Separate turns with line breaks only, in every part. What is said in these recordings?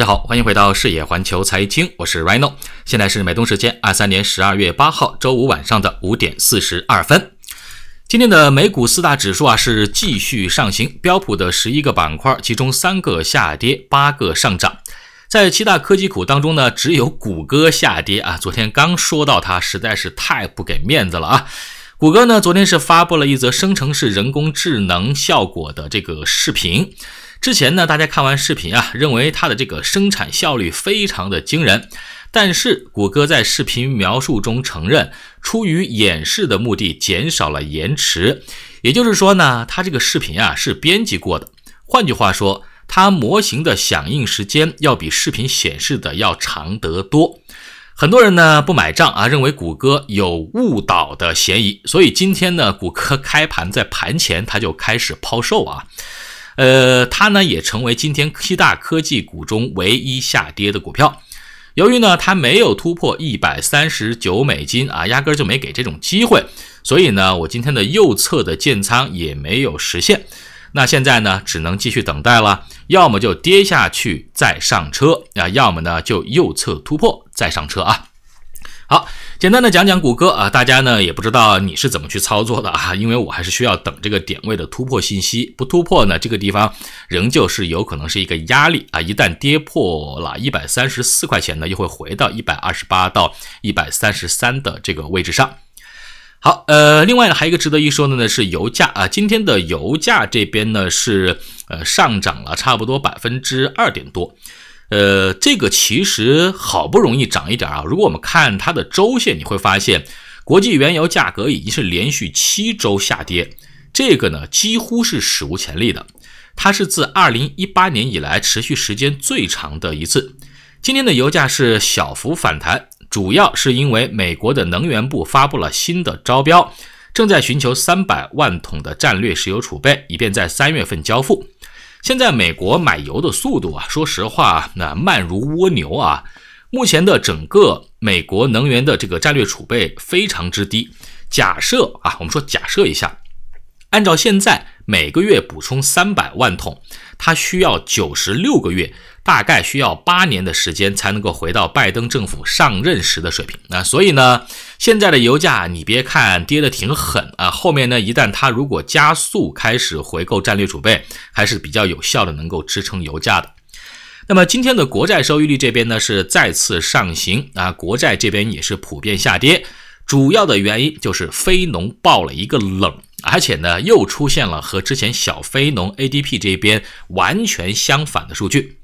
大家好，欢迎回到视野环球财经，我是 Rino，现在是美东时间二三年十二月八号周五晚上的五点四十二分。今天的美股四大指数啊是继续上行，标普的十一个板块，其中三个下跌，八个上涨。在七大科技股当中呢，只有谷歌下跌啊。昨天刚说到它，实在是太不给面子了啊。谷歌呢，昨天是发布了一则生成式人工智能效果的这个视频。之前呢，大家看完视频啊，认为它的这个生产效率非常的惊人。但是谷歌在视频描述中承认，出于演示的目的减少了延迟，也就是说呢，它这个视频啊是编辑过的。换句话说，它模型的响应时间要比视频显示的要长得多。很多人呢不买账啊，认为谷歌有误导的嫌疑。所以今天呢，谷歌开盘在盘前它就开始抛售啊。呃，它呢也成为今天七大科技股中唯一下跌的股票。由于呢它没有突破一百三十九美金啊，压根儿就没给这种机会，所以呢我今天的右侧的建仓也没有实现。那现在呢只能继续等待了，要么就跌下去再上车啊，要么呢就右侧突破再上车啊。好，简单的讲讲谷歌啊，大家呢也不知道你是怎么去操作的啊，因为我还是需要等这个点位的突破信息，不突破呢，这个地方仍旧是有可能是一个压力啊，一旦跌破了一百三十四块钱呢，又会回到一百二十八到一百三十三的这个位置上。好，呃，另外呢还有一个值得一说的呢是油价啊，今天的油价这边呢是呃上涨了差不多百分之二点多。呃，这个其实好不容易涨一点啊！如果我们看它的周线，你会发现，国际原油价格已经是连续七周下跌，这个呢几乎是史无前例的，它是自二零一八年以来持续时间最长的一次。今天的油价是小幅反弹，主要是因为美国的能源部发布了新的招标，正在寻求三百万桶的战略石油储备，以便在三月份交付。现在美国买油的速度啊，说实话，那慢如蜗牛啊。目前的整个美国能源的这个战略储备非常之低。假设啊，我们说假设一下，按照现在。每个月补充三百万桶，它需要九十六个月，大概需要八年的时间才能够回到拜登政府上任时的水平。那所以呢，现在的油价你别看跌的挺狠啊，后面呢一旦它如果加速开始回购战略储备，还是比较有效的，能够支撑油价的。那么今天的国债收益率这边呢是再次上行啊，国债这边也是普遍下跌，主要的原因就是非农爆了一个冷。而且呢，又出现了和之前小非农 ADP 这边完全相反的数据。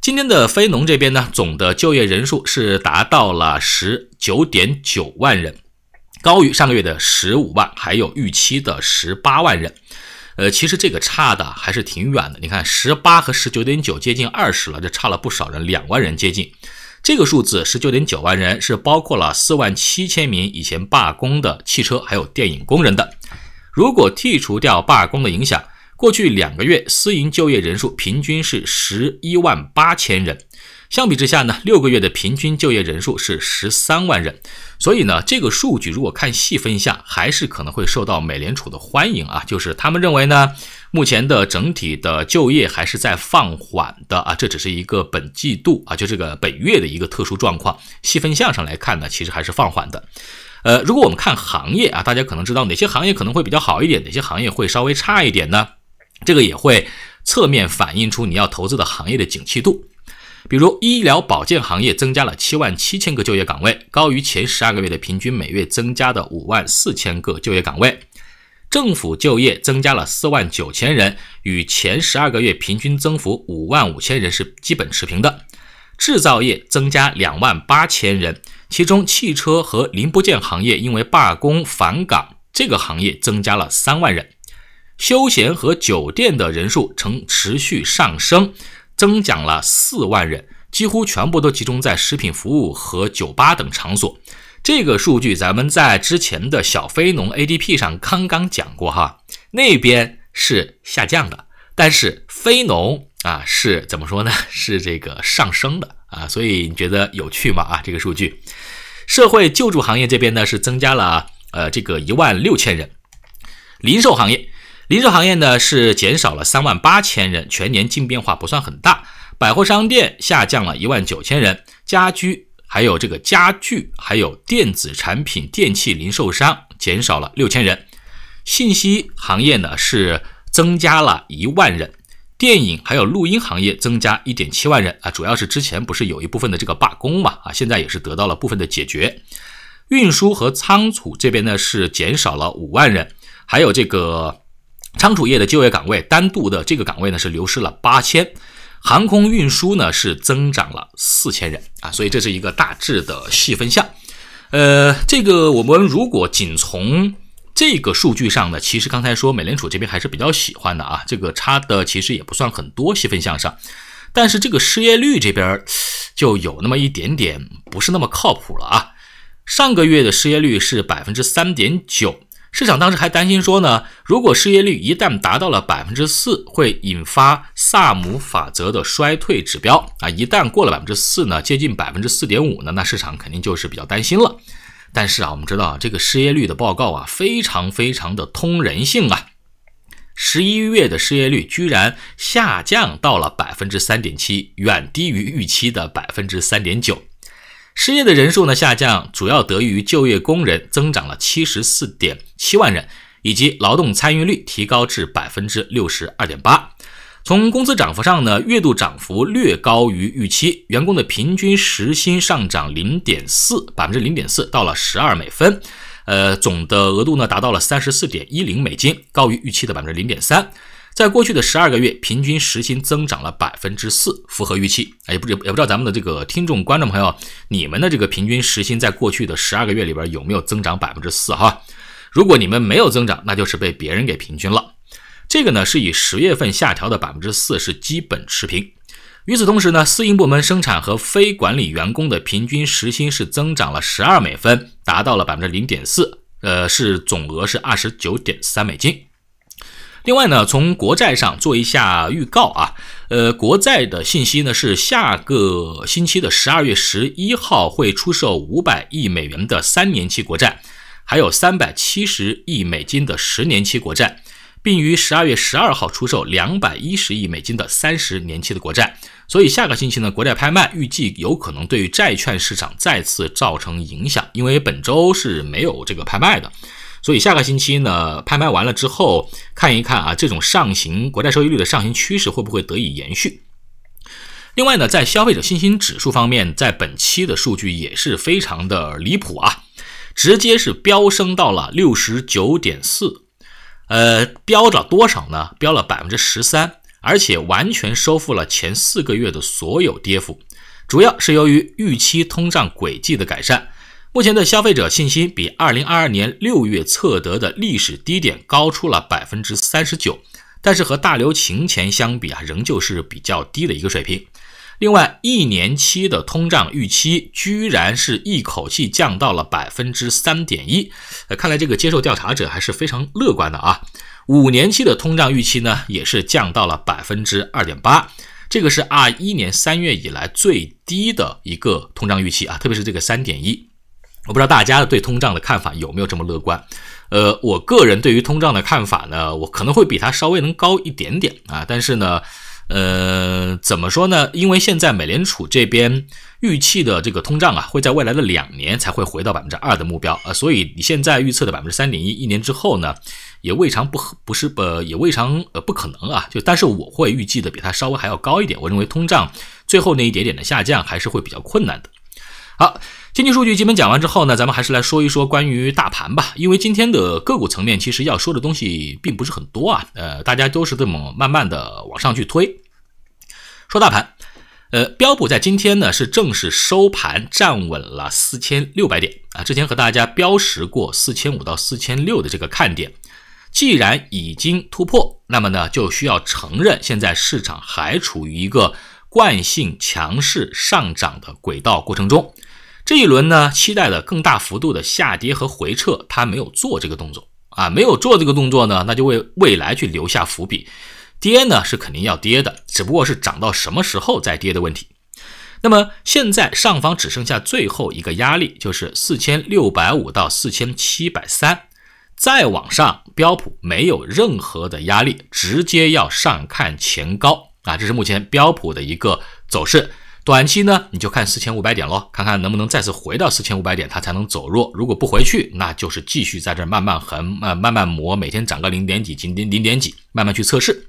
今天的非农这边呢，总的就业人数是达到了十九点九万人，高于上个月的十五万，还有预期的十八万人。呃，其实这个差的还是挺远的。你看，十八和十九点九接近二十了，就差了不少人，两万人接近。这个数字十九点九万人是包括了四万七千名以前罢工的汽车还有电影工人的。如果剔除掉罢工的影响，过去两个月私营就业人数平均是十一万八千人。相比之下呢，六个月的平均就业人数是十三万人。所以呢，这个数据如果看细分项，还是可能会受到美联储的欢迎啊。就是他们认为呢，目前的整体的就业还是在放缓的啊。这只是一个本季度啊，就这个本月的一个特殊状况。细分项上来看呢，其实还是放缓的。呃，如果我们看行业啊，大家可能知道哪些行业可能会比较好一点，哪些行业会稍微差一点呢？这个也会侧面反映出你要投资的行业的景气度。比如，医疗保健行业增加了7万七千个就业岗位，高于前12个月的平均每月增加的5万四千个就业岗位。政府就业增加了4万九千人，与前12个月平均增幅5万五千人是基本持平的。制造业增加2万八千人。其中，汽车和零部件行业因为罢工返岗，这个行业增加了三万人；休闲和酒店的人数呈持续上升，增长了四万人，几乎全部都集中在食品服务和酒吧等场所。这个数据咱们在之前的小非农 ADP 上刚刚讲过哈，那边是下降的，但是非农。啊，是怎么说呢？是这个上升的啊，所以你觉得有趣吗？啊，这个数据，社会救助行业这边呢是增加了呃这个一万六千人，零售行业，零售行业呢是减少了三万八千人，全年净变化不算很大，百货商店下降了一万九千人，家居还有这个家具还有电子产品电器零售商减少了六千人，信息行业呢是增加了一万人。电影还有录音行业增加一点七万人啊，主要是之前不是有一部分的这个罢工嘛啊，现在也是得到了部分的解决。运输和仓储这边呢是减少了五万人，还有这个仓储业的就业岗位单独的这个岗位呢是流失了八千，航空运输呢是增长了四千人啊，所以这是一个大致的细分项。呃，这个我们如果仅从这个数据上呢，其实刚才说美联储这边还是比较喜欢的啊，这个差的其实也不算很多，细分向上。但是这个失业率这边就有那么一点点不是那么靠谱了啊。上个月的失业率是百分之三点九，市场当时还担心说呢，如果失业率一旦达到了百分之四，会引发萨姆法则的衰退指标啊。一旦过了百分之四呢，接近百分之四点五呢，那市场肯定就是比较担心了。但是啊，我们知道啊，这个失业率的报告啊，非常非常的通人性啊。十一月的失业率居然下降到了百分之三点七，远低于预期的百分之三点九。失业的人数呢下降，主要得益于就业工人增长了七十四点七万人，以及劳动参与率提高至百分之六十二点八。从工资涨幅上呢，月度涨幅略高于预期，员工的平均时薪上涨零点四百分之零点四，到了十二美分，呃，总的额度呢达到了三十四点一零美金，高于预期的百分之零点三，在过去的十二个月，平均时薪增长了百分之四，符合预期。也不也不知道咱们的这个听众观众朋友，你们的这个平均时薪在过去的十二个月里边有没有增长百分之四哈？如果你们没有增长，那就是被别人给平均了。这个呢，是以十月份下调的百分之四是基本持平。与此同时呢，私营部门生产和非管理员工的平均时薪是增长了十二美分，达到了百分之零点四，呃，是总额是二十九点三美金。另外呢，从国债上做一下预告啊，呃，国债的信息呢是下个星期的十二月十一号会出售五百亿美元的三年期国债，还有三百七十亿美金的十年期国债。并于十二月十二号出售两百一十亿美金的三十年期的国债，所以下个星期呢国债拍卖预计有可能对债券市场再次造成影响，因为本周是没有这个拍卖的，所以下个星期呢拍卖完了之后看一看啊这种上行国债收益率的上行趋势会不会得以延续。另外呢在消费者信心指数方面，在本期的数据也是非常的离谱啊，直接是飙升到了六十九点四。呃，飙涨多少呢？飙了百分之十三，而且完全收复了前四个月的所有跌幅。主要是由于预期通胀轨迹的改善。目前的消费者信心比二零二二年六月测得的历史低点高出了百分之三十九，但是和大流行前相比啊，仍旧是比较低的一个水平。另外，一年期的通胀预期居然是一口气降到了百分之三点一，呃，看来这个接受调查者还是非常乐观的啊。五年期的通胀预期呢，也是降到了百分之二点八，这个是二一年三月以来最低的一个通胀预期啊。特别是这个三点一，我不知道大家对通胀的看法有没有这么乐观。呃，我个人对于通胀的看法呢，我可能会比它稍微能高一点点啊，但是呢。呃，怎么说呢？因为现在美联储这边预期的这个通胀啊，会在未来的两年才会回到百分之二的目标啊，所以你现在预测的百分之三点一，一年之后呢，也未尝不不是呃，也未尝呃不可能啊。就但是我会预计的比它稍微还要高一点，我认为通胀最后那一点点的下降还是会比较困难的。好。经济数据基本讲完之后呢，咱们还是来说一说关于大盘吧。因为今天的个股层面其实要说的东西并不是很多啊，呃，大家都是这么慢慢的往上去推。说大盘，呃，标普在今天呢是正式收盘站稳了四千六百点啊。之前和大家标识过四千五到四千六的这个看点，既然已经突破，那么呢就需要承认现在市场还处于一个惯性强势上涨的轨道过程中。这一轮呢，期待的更大幅度的下跌和回撤，它没有做这个动作啊，没有做这个动作呢，那就为未来去留下伏笔。跌呢是肯定要跌的，只不过是涨到什么时候再跌的问题。那么现在上方只剩下最后一个压力，就是四千六百五到四千七百三，再往上标普没有任何的压力，直接要上看前高啊，这是目前标普的一个走势。短期呢，你就看四千五百点喽，看看能不能再次回到四千五百点，它才能走弱。如果不回去，那就是继续在这慢慢横，慢慢慢磨，每天涨个零点几，零零点几，慢慢去测试。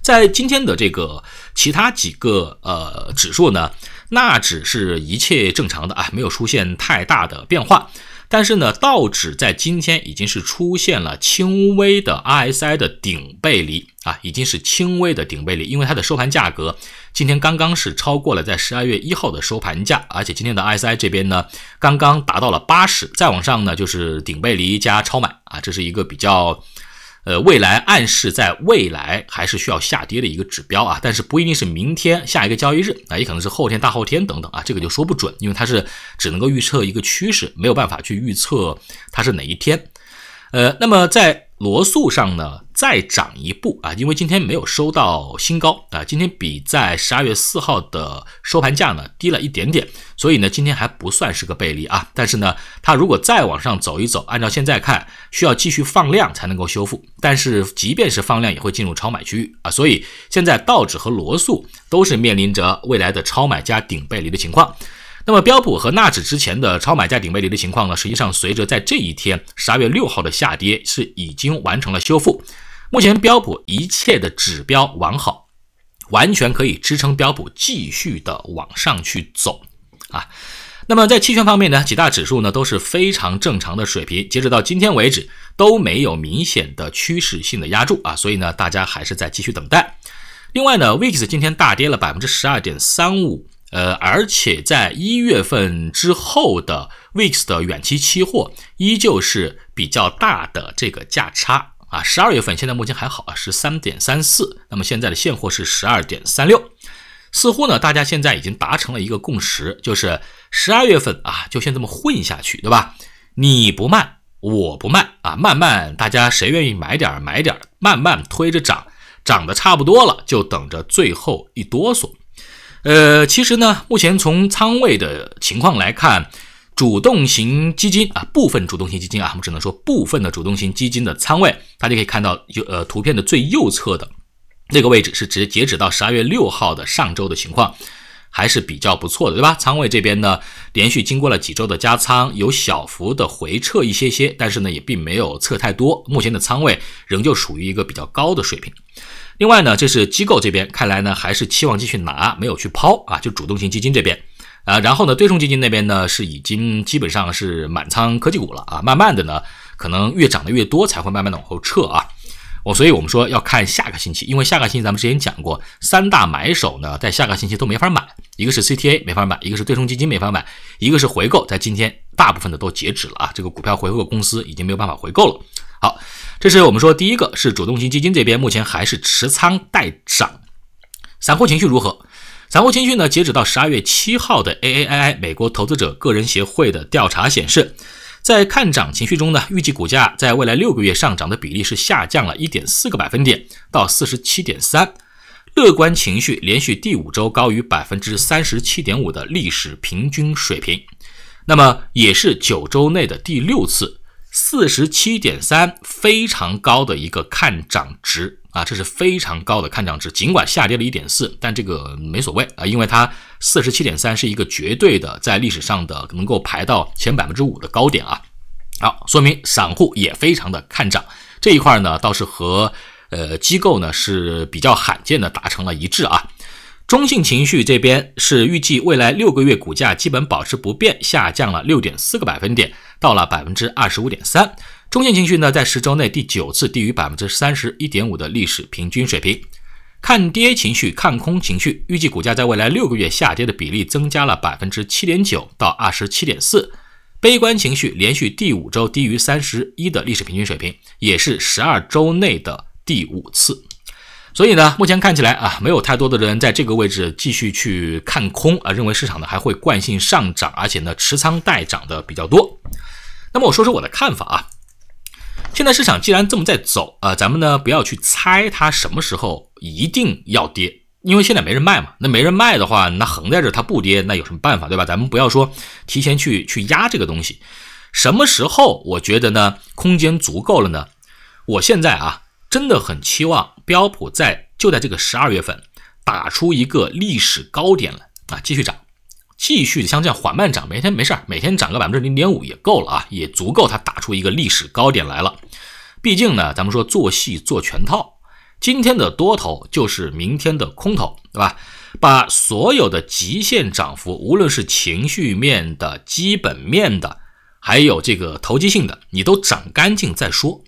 在今天的这个其他几个呃指数呢，那只是一切正常的啊，没有出现太大的变化。但是呢，道指在今天已经是出现了轻微的 RSI 的顶背离啊，已经是轻微的顶背离，因为它的收盘价格今天刚刚是超过了在十二月一号的收盘价，而且今天的 RSI 这边呢刚刚达到了八十，再往上呢就是顶背离加超买啊，这是一个比较。呃，未来暗示在未来还是需要下跌的一个指标啊，但是不一定是明天下一个交易日啊，也可能是后天、大后天等等啊，这个就说不准，因为它是只能够预测一个趋势，没有办法去预测它是哪一天。呃，那么在。罗素上呢再涨一步啊，因为今天没有收到新高啊，今天比在十二月四号的收盘价呢低了一点点，所以呢今天还不算是个背离啊，但是呢它如果再往上走一走，按照现在看需要继续放量才能够修复，但是即便是放量也会进入超买区域啊，所以现在道指和罗素都是面临着未来的超买加顶背离的情况。那么标普和纳指之前的超买价顶背离的情况呢？实际上，随着在这一天十二月六号的下跌，是已经完成了修复。目前标普一切的指标完好，完全可以支撑标普继续的往上去走啊。那么在期权方面呢，几大指数呢都是非常正常的水平，截止到今天为止都没有明显的趋势性的压住啊，所以呢，大家还是在继续等待。另外呢，VIX 今天大跌了百分之十二点三五。呃，而且在一月份之后的 weeks 的远期期货依旧是比较大的这个价差啊。十二月份现在目前还好啊，是三点三四，那么现在的现货是十二点三六。似乎呢，大家现在已经达成了一个共识，就是十二月份啊，就先这么混下去，对吧？你不卖，我不卖啊，慢慢大家谁愿意买点买点，慢慢推着涨，涨得差不多了，就等着最后一哆嗦。呃，其实呢，目前从仓位的情况来看，主动型基金啊，部分主动型基金啊，我们只能说部分的主动型基金的仓位，大家可以看到，有呃图片的最右侧的那个位置是直截止到十二月六号的上周的情况。还是比较不错的，对吧？仓位这边呢，连续经过了几周的加仓，有小幅的回撤一些些，但是呢，也并没有测太多。目前的仓位仍旧属于一个比较高的水平。另外呢，这是机构这边，看来呢，还是期望继续拿，没有去抛啊，就主动性基金这边啊。然后呢，对冲基金那边呢，是已经基本上是满仓科技股了啊。慢慢的呢，可能越涨得越多，才会慢慢的往后撤啊。我所以，我们说要看下个星期，因为下个星期咱们之前讲过，三大买手呢在下个星期都没法买，一个是 CTA 没法买，一个是对冲基金没法买，一个是回购，在今天大部分的都截止了啊，这个股票回购公司已经没有办法回购了。好，这是我们说第一个是主动型基金这边目前还是持仓待涨，散户情绪如何？散户情绪呢？截止到十二月七号的 AAII 美国投资者个人协会的调查显示。在看涨情绪中呢，预计股价在未来六个月上涨的比例是下降了一点四个百分点到四十七点三。乐观情绪连续第五周高于百分之三十七点五的历史平均水平，那么也是九周内的第六次四十七点三非常高的一个看涨值啊，这是非常高的看涨值，尽管下跌了一点四，但这个没所谓啊，因为它。四十七点三是一个绝对的，在历史上的能够排到前百分之五的高点啊，好，说明散户也非常的看涨这一块呢，倒是和呃机构呢是比较罕见的达成了一致啊。中性情绪这边是预计未来六个月股价基本保持不变，下降了六点四个百分点，到了百分之二十五点三。中性情绪呢，在十周内第九次低于百分之三十一点五的历史平均水平。看跌情绪、看空情绪，预计股价在未来六个月下跌的比例增加了百分之七点九到二十七点四。悲观情绪连续第五周低于三十一的历史平均水平，也是十二周内的第五次。所以呢，目前看起来啊，没有太多的人在这个位置继续去看空啊，认为市场呢还会惯性上涨，而且呢，持仓待涨的比较多。那么我说说我的看法啊，现在市场既然这么在走啊，咱们呢不要去猜它什么时候。一定要跌，因为现在没人卖嘛。那没人卖的话，那横在这它不跌，那有什么办法，对吧？咱们不要说提前去去压这个东西。什么时候我觉得呢，空间足够了呢？我现在啊，真的很期望标普在就在这个十二月份打出一个历史高点来啊，继续涨，继续像这样缓慢涨，每天没事儿，每天涨个百分之零点五也够了啊，也足够它打出一个历史高点来了。毕竟呢，咱们说做戏做全套。今天的多头就是明天的空头，对吧？把所有的极限涨幅，无论是情绪面的、基本面的，还有这个投机性的，你都涨干净再说。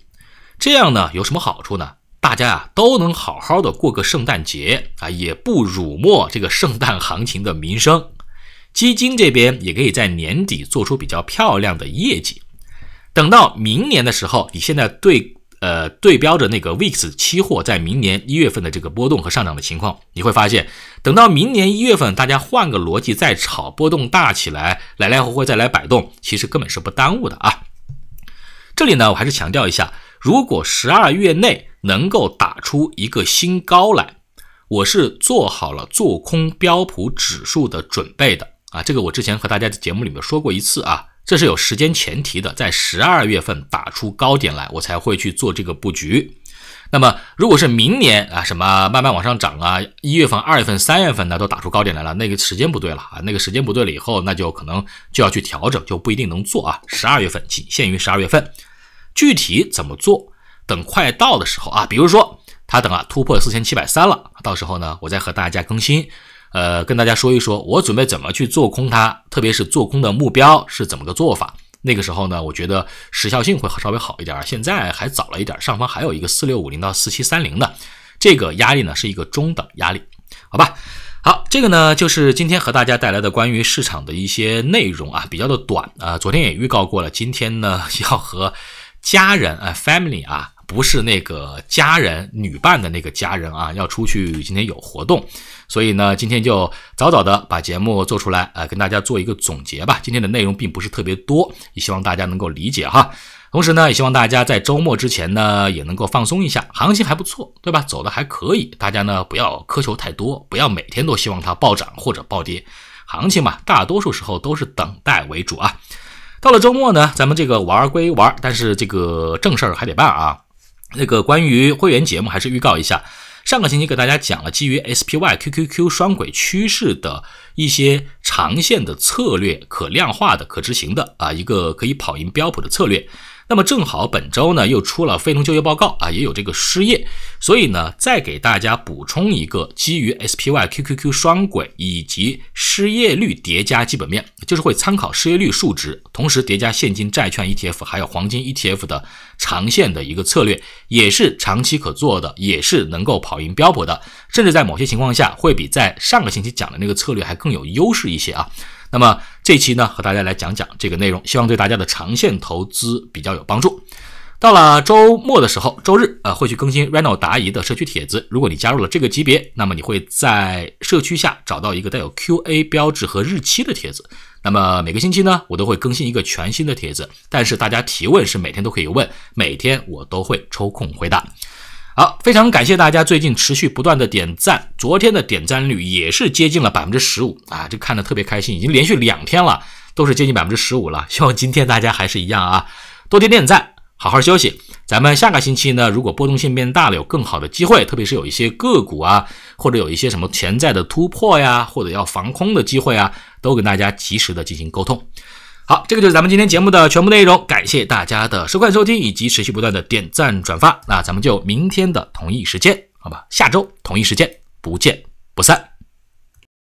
这样呢，有什么好处呢？大家啊都能好好的过个圣诞节啊，也不辱没这个圣诞行情的名声。基金这边也可以在年底做出比较漂亮的业绩。等到明年的时候，你现在对。呃，对标着那个 VIX 期货在明年一月份的这个波动和上涨的情况，你会发现，等到明年一月份，大家换个逻辑再炒，波动大起来，来来回回再来摆动，其实根本是不耽误的啊。这里呢，我还是强调一下，如果十二月内能够打出一个新高来，我是做好了做空标普指数的准备的啊。这个我之前和大家的节目里面说过一次啊。这是有时间前提的，在十二月份打出高点来，我才会去做这个布局。那么，如果是明年啊，什么慢慢往上涨啊，一月份、二月份、三月份呢，都打出高点来了，那个时间不对了啊，那个时间不对了以后，那就可能就要去调整，就不一定能做啊。十二月份仅限于十二月份，具体怎么做，等快到的时候啊，比如说它等啊突破四千七百三了，到时候呢，我再和大家更新。呃，跟大家说一说，我准备怎么去做空它，特别是做空的目标是怎么个做法？那个时候呢，我觉得时效性会稍微好一点。现在还早了一点，上方还有一个四六五零到四七三零的这个压力呢，是一个中等压力，好吧？好，这个呢就是今天和大家带来的关于市场的一些内容啊，比较的短啊。昨天也预告过了，今天呢要和家人啊，family 啊，不是那个家人女伴的那个家人啊，要出去，今天有活动。所以呢，今天就早早的把节目做出来，呃，跟大家做一个总结吧。今天的内容并不是特别多，也希望大家能够理解哈。同时呢，也希望大家在周末之前呢，也能够放松一下，行情还不错，对吧？走的还可以，大家呢不要苛求太多，不要每天都希望它暴涨或者暴跌，行情嘛，大多数时候都是等待为主啊。到了周末呢，咱们这个玩归玩，但是这个正事儿还得办啊。那个关于会员节目，还是预告一下。上个星期给大家讲了基于 SPYQQQ 双轨趋势的一些长线的策略，可量化的、可执行的啊，一个可以跑赢标普的策略。那么正好本周呢又出了非农就业报告啊，也有这个失业，所以呢再给大家补充一个基于 SPY、QQQ 双轨以及失业率叠加基本面，就是会参考失业率数值，同时叠加现金债券 ETF 还有黄金 ETF 的长线的一个策略，也是长期可做的，也是能够跑赢标普的，甚至在某些情况下会比在上个星期讲的那个策略还更有优势一些啊。那么这期呢，和大家来讲讲这个内容，希望对大家的长线投资比较有帮助。到了周末的时候，周日呃会去更新 Reno 答疑的社区帖子。如果你加入了这个级别，那么你会在社区下找到一个带有 QA 标志和日期的帖子。那么每个星期呢，我都会更新一个全新的帖子。但是大家提问是每天都可以问，每天我都会抽空回答。好，非常感谢大家最近持续不断的点赞，昨天的点赞率也是接近了百分之十五啊，这看的特别开心，已经连续两天了，都是接近百分之十五了。希望今天大家还是一样啊，多点点赞，好好休息。咱们下个星期呢，如果波动性变大了，有更好的机会，特别是有一些个股啊，或者有一些什么潜在的突破呀，或者要防空的机会啊，都跟大家及时的进行沟通。好，这个就是咱们今天节目的全部内容。感谢大家的收看、收听以及持续不断的点赞、转发。那咱们就明天的同一时间，好吧？下周同一时间不见不散。